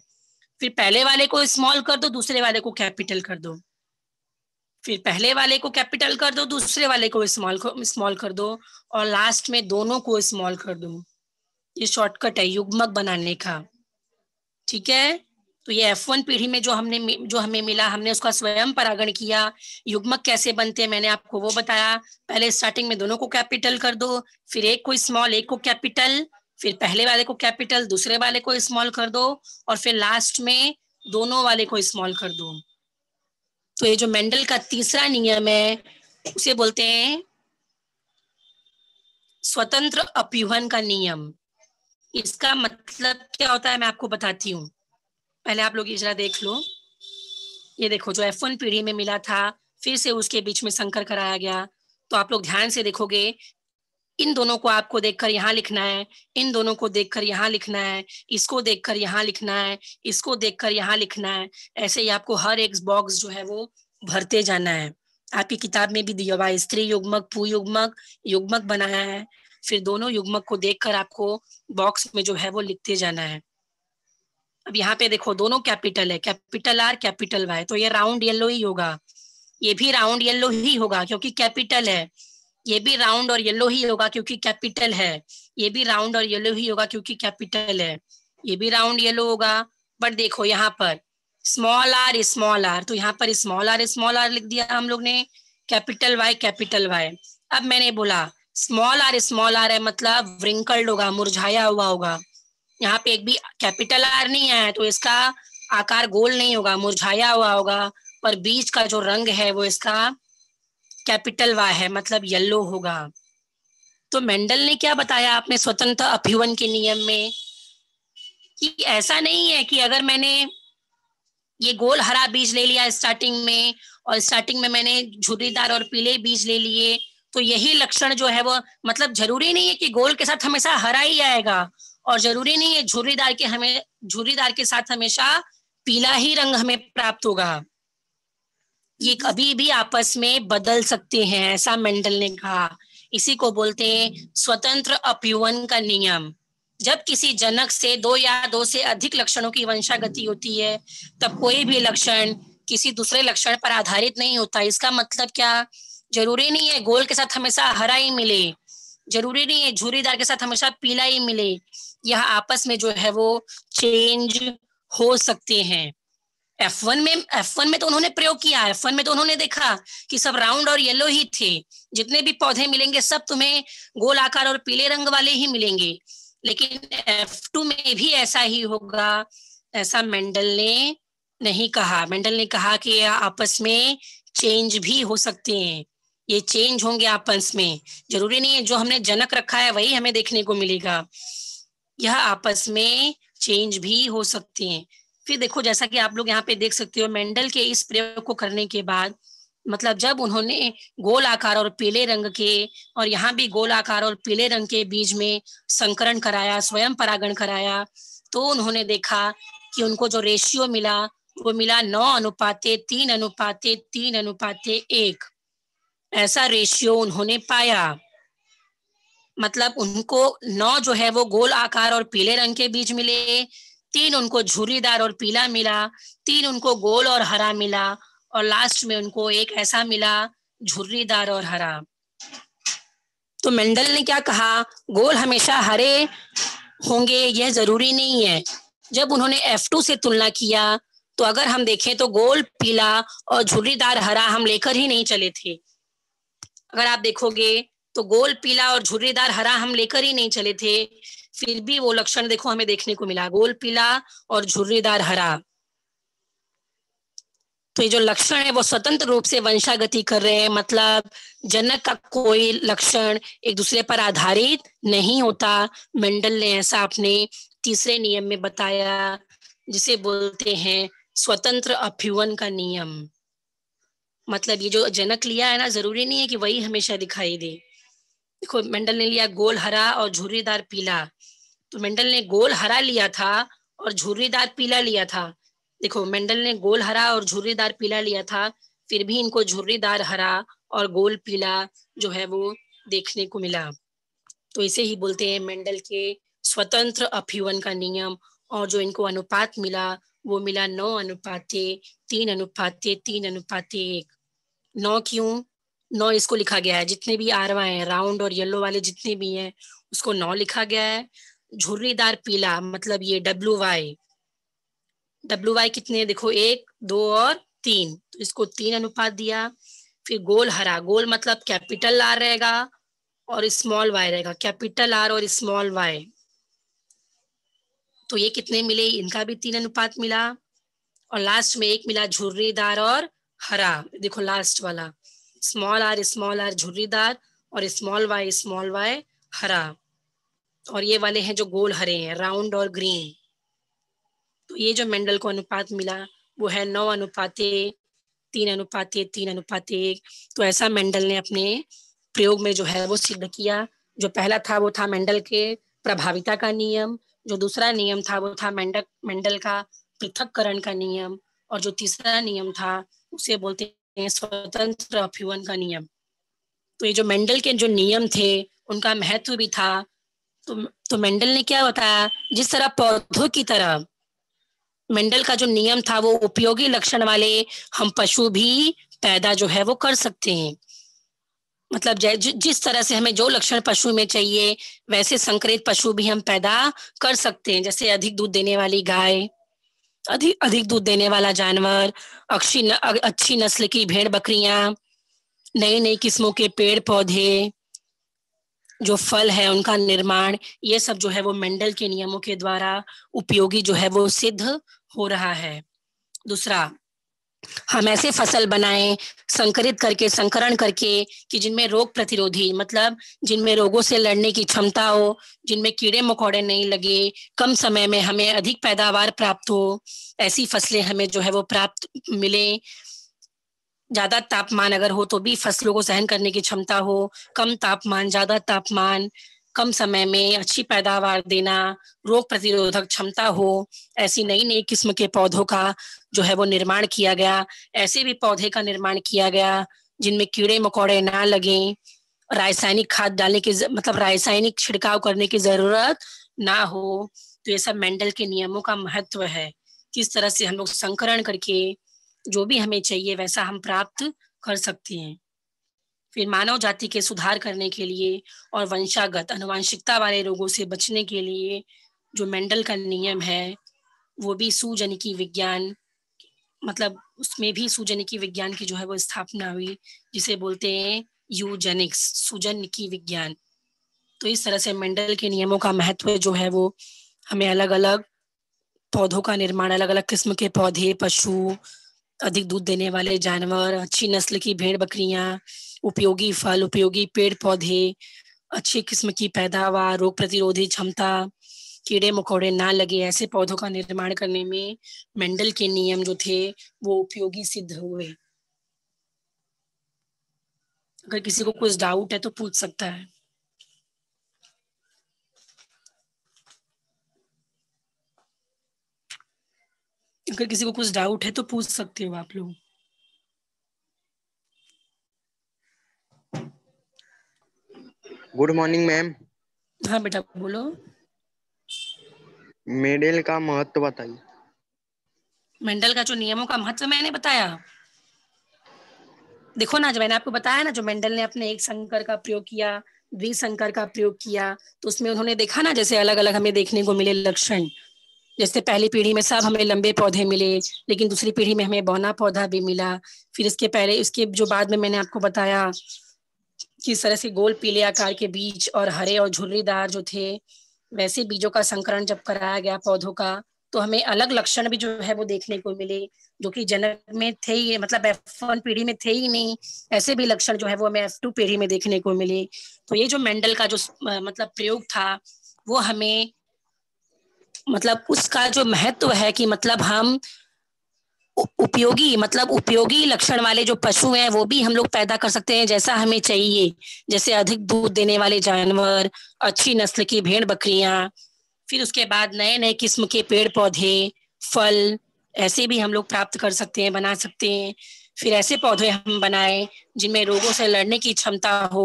फिर पहले वाले को स्मॉल कर दो दूसरे वाले को कैपिटल कर दो फिर पहले वाले को कैपिटल कर दो दूसरे वाले को स्मॉल स्मॉल कर दो और लास्ट में दोनों को स्मॉल कर दो ये शॉर्टकट है युग्मक बनाने का ठीक है तो ये एफ वन पीढ़ी में जो हमने जो हमें मिला हमने उसका स्वयं परागण किया युग्मक कैसे बनते हैं मैंने आपको वो बताया पहले स्टार्टिंग में दोनों को कैपिटल कर दो फिर एक को स्मॉल एक को कैपिटल फिर पहले वाले को कैपिटल दूसरे वाले को स्मॉल कर दो और फिर लास्ट में दोनों वाले को स्मॉल कर दो तो ये जो मेंडल का तीसरा नियम है उसे बोलते हैं स्वतंत्र अप्यूहन का नियम इसका मतलब क्या होता है मैं आपको बताती हूँ पहले आप लोग ये जरा देख लो ये देखो जो एफ वन पीढ़ी में मिला था फिर से उसके बीच में संकर कराया गया तो आप लोग ध्यान से देखोगे इन दोनों को आपको देखकर यहाँ लिखना है इन दोनों को देखकर यहाँ लिखना है इसको देखकर यहाँ लिखना है इसको देखकर यहाँ लिखना है ऐसे ही आपको हर एक बॉक्स जो है वो भरते जाना है आपकी किताब में भी दिया हुआ स्त्री युग्मक पू युग्मक युग्मक बनाया है फिर दोनों युग्मक को देखकर आपको बॉक्स में जो है वो लिखते जाना है अब यहाँ पे देखो दोनों कैपिटल है कैपिटल आर कैपिटल वाई तो ये राउंड येलो ही होगा ये भी राउंड येलो ही होगा क्योंकि कैपिटल है ये भी राउंड और येलो ही होगा क्योंकि कैपिटल है ये भी राउंड और येलो ही होगा क्योंकि कैपिटल है ये भी राउंड येलो होगा बट देखो यहाँ पर स्मॉल आर स्मॉल आर तो यहाँ पर स्मॉल आर स्मॉल आर लिख दिया हम लोग ने कैपिटल वाई कैपिटल वाई अब मैंने बोला स्मॉल आर स्मॉल आर है मतलब व्रिंकल्ड होगा मुरझाया हुआ होगा यहाँ पे एक भी कैपिटल आर नहीं आया तो इसका आकार गोल नहीं होगा मुरझाया हुआ होगा और बीच का जो रंग है वो इसका कैपिटल वा है मतलब येल्लो होगा तो मेंडल ने क्या बताया आपने स्वतंत्र अभिवन के नियम में कि ऐसा नहीं है कि अगर मैंने ये गोल हरा बीज ले लिया स्टार्टिंग में और स्टार्टिंग में मैंने झुरीदार और पीले बीज ले लिए तो यही लक्षण जो है वो मतलब जरूरी नहीं है कि गोल के साथ हमेशा हरा ही आएगा और जरूरी नहीं है झूरीदार के हमें झूरीदार के साथ हमेशा पीला ही रंग हमें प्राप्त होगा ये कभी भी आपस में बदल सकते हैं ऐसा मेंडल ने कहा इसी को बोलते हैं स्वतंत्र अपयुवन का नियम जब किसी जनक से दो या दो से अधिक लक्षणों की वंशागति होती है तब कोई भी लक्षण किसी दूसरे लक्षण पर आधारित नहीं होता इसका मतलब क्या जरूरी नहीं है गोल के साथ हमेशा हरा ही मिले जरूरी नहीं है झूरीदार के साथ हमेशा पीला ही मिले यह आपस में जो है वो चेंज हो सकते हैं एफ वन में एफ वन में तो उन्होंने प्रयोग किया एफ वन में तो उन्होंने देखा कि सब राउंड और येलो ही थे जितने भी पौधे मिलेंगे सब तुम्हें गोल आकार और पीले रंग वाले ही मिलेंगे लेकिन एफ टू में भी ऐसा ही होगा ऐसा मेंडल ने नहीं कहा मेंडल ने कहा कि यह आपस में चेंज भी हो सकते हैं ये चेंज होंगे आपस में जरूरी नहीं है जो हमने जनक रखा है वही हमें देखने को मिलेगा यह आपस में चेंज भी हो सकते हैं फिर देखो जैसा कि आप लोग यहाँ पे देख सकते हो मेंडल के इस प्रयोग को करने के बाद मतलब जब उन्होंने गोल आकार और पीले रंग के और यहाँ भी गोल आकार और पीले रंग के बीज में संकरण कराया स्वयं परागण कराया तो उन्होंने देखा कि उनको जो रेशियो मिला वो मिला नौ अनुपाते तीन अनुपाते तीन अनुपाते एक ऐसा रेशियो उन्होंने पाया मतलब उनको नौ जो है वो गोल आकार और पीले रंग के बीज मिले तीन उनको झुर्रीदार और पीला मिला तीन उनको गोल और हरा मिला और लास्ट में उनको एक ऐसा मिला झुर्रीदार और हरा तो मेंडल ने क्या कहा गोल हमेशा हरे होंगे यह जरूरी नहीं है जब उन्होंने F2 से तुलना किया तो अगर हम देखें तो गोल पीला और झुर्रीदार हरा हम लेकर ही नहीं चले थे अगर आप देखोगे तो गोल पीला और झुर्रीदार हरा हम लेकर ही नहीं चले थे फिर भी वो लक्षण देखो हमें देखने को मिला गोल पीला और झुर्रीदार हरा तो ये जो लक्षण है वो स्वतंत्र रूप से वंशागति कर रहे हैं मतलब जनक का कोई लक्षण एक दूसरे पर आधारित नहीं होता मेंडल ने ऐसा अपने तीसरे नियम में बताया जिसे बोलते हैं स्वतंत्र अभ्युवन का नियम मतलब ये जो जनक लिया है ना जरूरी नहीं है कि वही हमेशा दिखाई दे देखो मेंडल ने लिया गोल हरा और झुर्रीदार पीला तो मेंडल ने गोल हरा लिया था और झुर्रीदार पीला लिया था देखो मेंडल ने गोल हरा और झुर्रीदार पीला लिया था फिर भी इनको झुर्रीदार हरा और गोल पीला जो है वो देखने को मिला तो इसे ही बोलते हैं मेंडल के स्वतंत्र अभिवन का नियम और जो इनको अनुपात मिला वो मिला नौ अनुपाते तीन अनुपाते तीन अनुपाते एक नौ क्यों नौ इसको लिखा गया है जितने भी आरवाए हैं राउंड और येलो वाले जितने भी हैं उसको नौ लिखा गया है झुर्रीदार पीला मतलब ये डब्लू वाई डब्लू वाई कितने देखो एक दो और तीन तो इसको तीन अनुपात दिया फिर गोल हरा गोल मतलब कैपिटल आर रहेगा और स्मॉल वाई रहेगा कैपिटल आर और स्मॉल वाई तो ये कितने मिले इनका भी तीन अनुपात मिला और लास्ट में एक मिला झुर्रीदार और हरा देखो लास्ट वाला स्मॉल आर स्मॉल आर झुर्रीदार और स्मॉल वाई स्मॉल वाई हरा और ये वाले हैं जो गोल हरे हैं राउंड और ग्रीन तो ये जो मेंडल को अनुपात मिला वो है नौ अनुपाते तीन अनुपाते तीन अनुपात एक तो ऐसा मेंडल ने अपने प्रयोग में जो है वो सिद्ध किया जो पहला था वो था मेंडल के प्रभाविता का नियम जो दूसरा नियम था वो था मेंडल मेंडल का पृथककरण का नियम और जो तीसरा नियम था उसे बोलते हैं स्वतंत्र अभ्युवन का नियम तो ये जो मेंडल के जो नियम थे उनका महत्व भी था तो तो मेंडल ने क्या बताया जिस तरह पौधों की तरह मेंडल का जो नियम था वो उपयोगी लक्षण वाले हम पशु भी पैदा जो है वो कर सकते हैं मतलब जि, जिस तरह से हमें जो लक्षण पशु में चाहिए वैसे संकरित पशु भी हम पैदा कर सकते हैं जैसे अधिक दूध देने वाली गाय अधिक अधिक दूध देने वाला जानवर अच्छी न, अच्छी नस्ल की भेड़ बकरियां नई नई किस्मों के पेड़ पौधे जो फल है उनका निर्माण ये सब जो है वो मेंडल के नियमों के द्वारा उपयोगी जो है वो सिद्ध हो रहा है दूसरा हम ऐसे फसल बनाएं संकरित करके संकरण करके कि जिनमें रोग प्रतिरोधी मतलब जिनमें रोगों से लड़ने की क्षमता हो जिनमें कीड़े मकोड़े नहीं लगे कम समय में हमें अधिक पैदावार प्राप्त हो ऐसी फसलें हमें जो है वो प्राप्त मिले ज्यादा तापमान अगर हो तो भी फसलों को सहन करने की क्षमता हो कम तापमान ज्यादा तापमान कम समय में अच्छी पैदावार देना रोग प्रतिरोधक क्षमता हो ऐसी नई नई किस्म के पौधों का जो है वो निर्माण किया गया ऐसे भी पौधे का निर्माण किया गया जिनमें कीड़े मकोड़े ना लगे रासायनिक खाद डालने की मतलब रासायनिक छिड़काव करने की जरूरत ना हो तो ये सब मेंडल के नियमों का महत्व है किस तरह से हम लोग संकरण करके जो भी हमें चाहिए वैसा हम प्राप्त कर सकते हैं फिर मानव जाति के सुधार करने के लिए और वंशागत अनुवांशिकता वाले रोगों से बचने के लिए जो मेंडल का नियम है वो भी की विज्ञान मतलब उसमें भी सूजनिकी विज्ञान की जो है वो स्थापना हुई जिसे बोलते हैं यूजेनिक्स सूजनिकी विज्ञान तो इस तरह से मेंडल के नियमों का महत्व जो है वो हमें अलग अलग पौधों का निर्माण अलग अलग किस्म के पौधे पशु अधिक दूध देने वाले जानवर अच्छी नस्ल की भेड़ बकरियां उपयोगी फल उपयोगी पेड़ पौधे अच्छी किस्म की पैदावार रोग प्रतिरोधी क्षमता कीड़े मकोड़े ना लगे ऐसे पौधों का निर्माण करने में मेंडल के नियम जो थे वो उपयोगी सिद्ध हुए अगर किसी को कुछ डाउट है तो पूछ सकता है अगर किसी को कुछ डाउट है तो पूछ सकते हो आप लोग गुड मॉर्निंग मैम हाँ बेटा बोलो मेडल का महत्व बताइए मेंडल का जो नियमों का महत्व मैंने बताया देखो ना जो मैंने आपको बताया ना जो मेंडल ने अपने एक संकर का प्रयोग किया द्विसंकर का प्रयोग किया तो उसमें उन्होंने देखा ना जैसे अलग अलग हमें देखने को मिले लक्षण जैसे पहली पीढ़ी में सब हमें लंबे पौधे मिले लेकिन दूसरी पीढ़ी में हमें बौना पौधा भी मिला फिर इसके पहले इसके जो बाद में मैंने आपको बताया किस तरह से गोल पीले आकार के बीज और हरे और झुर्रीदार जो थे वैसे बीजों का संकरण जब कराया गया पौधों का तो हमें अलग लक्षण भी जो है वो देखने को मिले जो कि जनक में थे ही मतलब एफ वन पीढ़ी में थे ही नहीं ऐसे भी लक्षण जो है वो हमें एफ टू पीढ़ी में देखने को मिले तो ये जो मेंडल का जो मतलब प्रयोग था वो हमें मतलब उसका जो महत्व है कि मतलब हम उपयोगी मतलब उपयोगी लक्षण वाले जो पशु हैं वो भी हम लोग पैदा कर सकते हैं जैसा हमें चाहिए जैसे अधिक दूध देने वाले जानवर अच्छी नस्ल की भेड़ बकरियां फिर उसके बाद नए नए किस्म के पेड़ पौधे फल ऐसे भी हम लोग प्राप्त कर सकते हैं बना सकते हैं फिर ऐसे पौधे हम बनाए जिनमें रोगों से लड़ने की क्षमता हो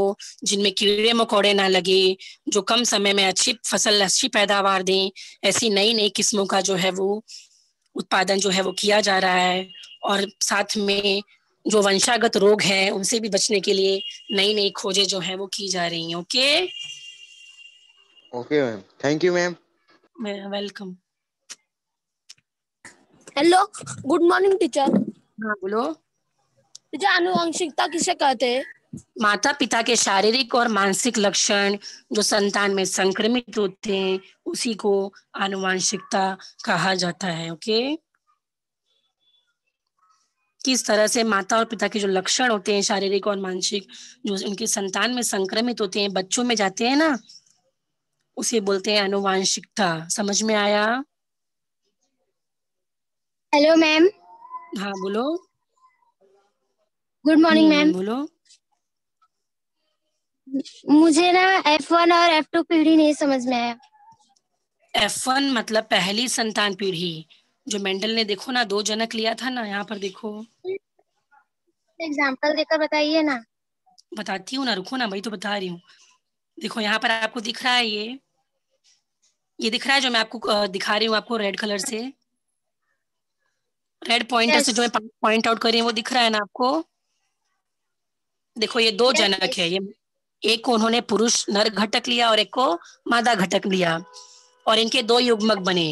जिनमें कीड़े मकोड़े ना लगे जो कम समय में अच्छी फसल अच्छी पैदावार दें ऐसी नई नई किस्मों का जो है वो उत्पादन जो है वो किया जा रहा है और साथ में जो वंशागत रोग हैं उनसे भी बचने के लिए नई नई खोजें जो हैं वो की जा रही हैं okay okay ma'am thank you ma'am welcome hello good morning teacher हाँ बोलो टीचर अनुवंशिकता किसे कहते हैं माता पिता के शारीरिक और मानसिक लक्षण जो संतान में संक्रमित होते हैं उसी को आनुवांशिकता कहा जाता है ओके किस तरह से माता और पिता के जो लक्षण होते हैं शारीरिक और मानसिक जो उनके संतान में संक्रमित होते हैं बच्चों में जाते हैं ना उसे बोलते हैं अनुवांशिकता समझ में आया हेलो मैम हाँ बोलो गुड मॉर्निंग मैम बोलो मुझे ना एफ वन और एफ टू पीढ़ी नहीं समझ में आया एफ वन मतलब पहली संतान पीढ़ी जो मेंडल ने देखो ना दो जनक लिया था ना यहाँ पर देखो एग्जाम्पल देकर बताइए ना बताती हूँ ना रुको ना भाई तो बता रही हूँ देखो यहाँ पर आपको दिख रहा है ये ये दिख रहा है जो मैं आपको दिखा रही हूँ आपको रेड कलर से रेड पॉइंटर yes. से जो मैं पॉइंट आउट कर रही हूँ वो दिख रहा है ना आपको देखो ये दो yes. जनक है ये एक को उन्होंने पुरुष नर घटक लिया और एक को मादा घटक लिया और इनके दो युग्मक बने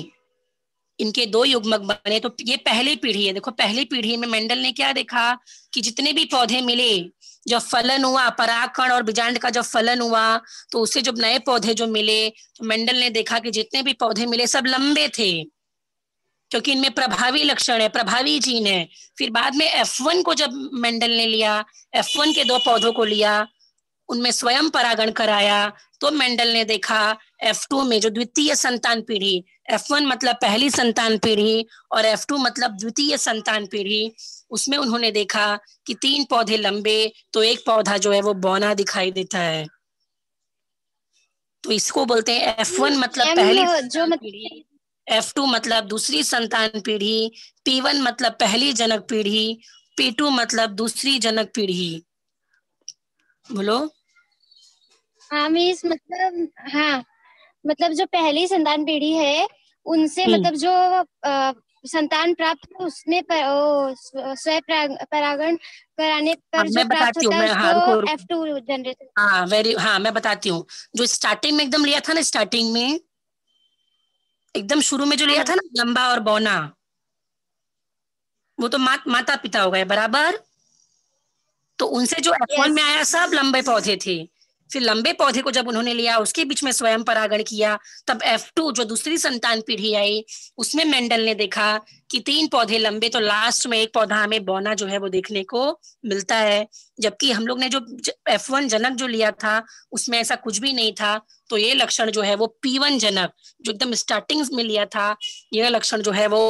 इनके दो युग्मक बने तो ये पहली पीढ़ी है देखो पहली पीढ़ी में मेंडल ने क्या देखा कि जितने भी पौधे मिले जो फलन हुआ पराकण और बीजांड का जब फलन हुआ तो उससे जब नए पौधे जो मिले तो मेंडल ने देखा कि जितने भी पौधे मिले सब लंबे थे क्योंकि इनमें प्रभावी लक्षण है प्रभावी जीन है फिर बाद में वन को जब मेंडल ने लिया वन के दो पौधों को लिया उनमें स्वयं परागण कराया तो मेंडल ने देखा एफ टू में जो द्वितीय संतान पीढ़ी एफ वन मतलब पहली संतान पीढ़ी और एफ टू मतलब द्वितीय संतान पीढ़ी उसमें उन्होंने देखा कि तीन पौधे लंबे तो एक पौधा जो है वो बौना दिखाई देता है तो इसको बोलते हैं एफ वन मतलब पहली जो मतलब एफ टू मतलब दूसरी संतान पीढ़ी पी वन मतलब पहली जनक पीढ़ी पी टू मतलब दूसरी जनक पीढ़ी बोलो हाँ मतलब हाँ मतलब जो पहली संतान पीढ़ी है उनसे हम्म। मतलब जो संतान प्राप्त उसने उसमें स्वयं परागण कराने पर हाँ, जो प्राप्त होता है हाँ, एफ टू हाँ वेरी हाँ मैं बताती हूँ जो स्टार्टिंग में एकदम लिया था ना स्टार्टिंग में एकदम शुरू में जो लिया था ना हाँ। लंबा और बौना वो तो मा, माता पिता हो गए बराबर तो उनसे जो एफ वन में आया सब लंबे पौधे थे फिर लंबे पौधे को जब उन्होंने लिया उसके बीच में स्वयं परागण किया तब F2 जो दूसरी संतान पीढ़ी आई उसमें मेंडल ने देखा कि तीन पौधे लंबे तो लास्ट में एक पौधा हमें बौना जो है वो देखने को मिलता है जबकि हम लोग ने जो वन जनक जो लिया था उसमें ऐसा कुछ भी नहीं था तो ये लक्षण जो है वो P1 जनक जो एकदम स्टार्टिंग में लिया था यह लक्षण जो है वो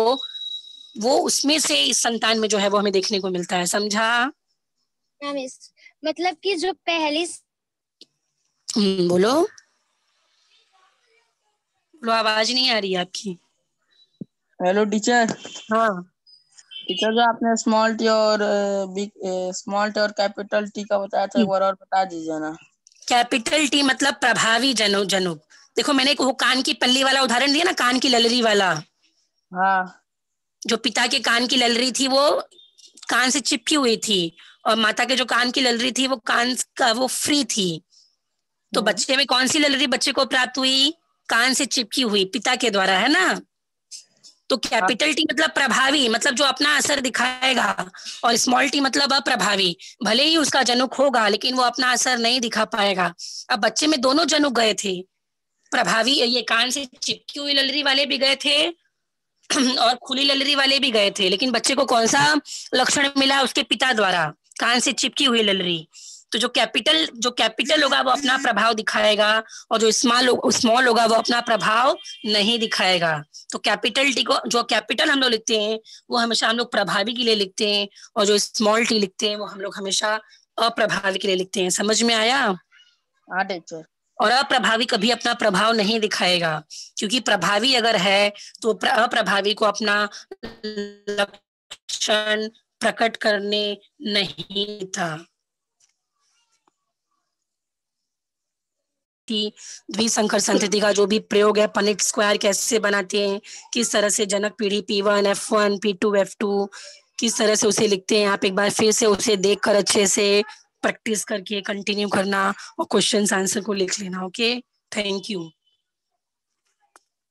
वो उसमें से इस संतान में जो है वो हमें देखने को मिलता है समझा मतलब कि जो पहली बोलो बोलो आवाज नहीं आ रही आपकी हेलो टीचर हाँ टीचर जो आपने स्मॉल टी और बिग स्मॉल टी और कैपिटल टी का बताया था एक बार और बता दीजिए ना कैपिटल टी मतलब प्रभावी जनो जनों देखो मैंने वो कान की पल्ली वाला उदाहरण दिया ना कान की ललरी वाला हाँ जो पिता के कान की ललरी थी वो कान से चिपकी हुई थी और माता के जो कान की ललरी थी वो कान का वो फ्री थी तो हम्म। बच्चे में कौन सी ललरी बच्चे को प्राप्त हुई कान से चिपकी हुई पिता के द्वारा है ना तो कैपिटल टी मतलब प्रभावी मतलब जो अपना असर दिखाएगा और स्मॉल टी मतलब अप्रभावी भले ही उसका जनुक होगा लेकिन वो अपना असर नहीं दिखा पाएगा अब बच्चे में दोनों जनुक गए थे प्रभावी ये कान से चिपकी हुई ललरी वाले भी गए थे [clears throat] और खुली ललरी वाले भी गए थे लेकिन बच्चे को कौन सा लक्षण मिला उसके पिता द्वारा कान से चिपकी हुई ललरी तो जो कैपिटल जो कैपिटल होगा वो अपना प्रभाव दिखाएगा और जो स्मॉल स्मॉल होगा वो अपना प्रभाव नहीं दिखाएगा तो कैपिटल टी को जो कैपिटल हम लोग लिखते हैं वो हमेशा हम लोग प्रभावी के लिए लिखते हैं और जो स्मॉल टी लिखते हैं वो हम लोग हमेशा अप्रभावी के लिए लिखते हैं समझ में आया हाँ, और अप्रभावी कभी अपना प्रभाव नहीं दिखाएगा क्योंकि प्रभावी अगर है तो अप्रभावी को अपना लक्षण प्रकट करने नहीं था संतति द्विशंकर संतति का जो भी प्रयोग है पनिट स्क्वायर कैसे बनाते हैं किस तरह से जनक पीढ़ी P one F one P two F two किस तरह से उसे लिखते हैं आप एक बार फिर से उसे देख कर अच्छे से प्रैक्टिस करके कंटिन्यू करना और क्वेश्चन आंसर को लिख लेना ओके थैंक यू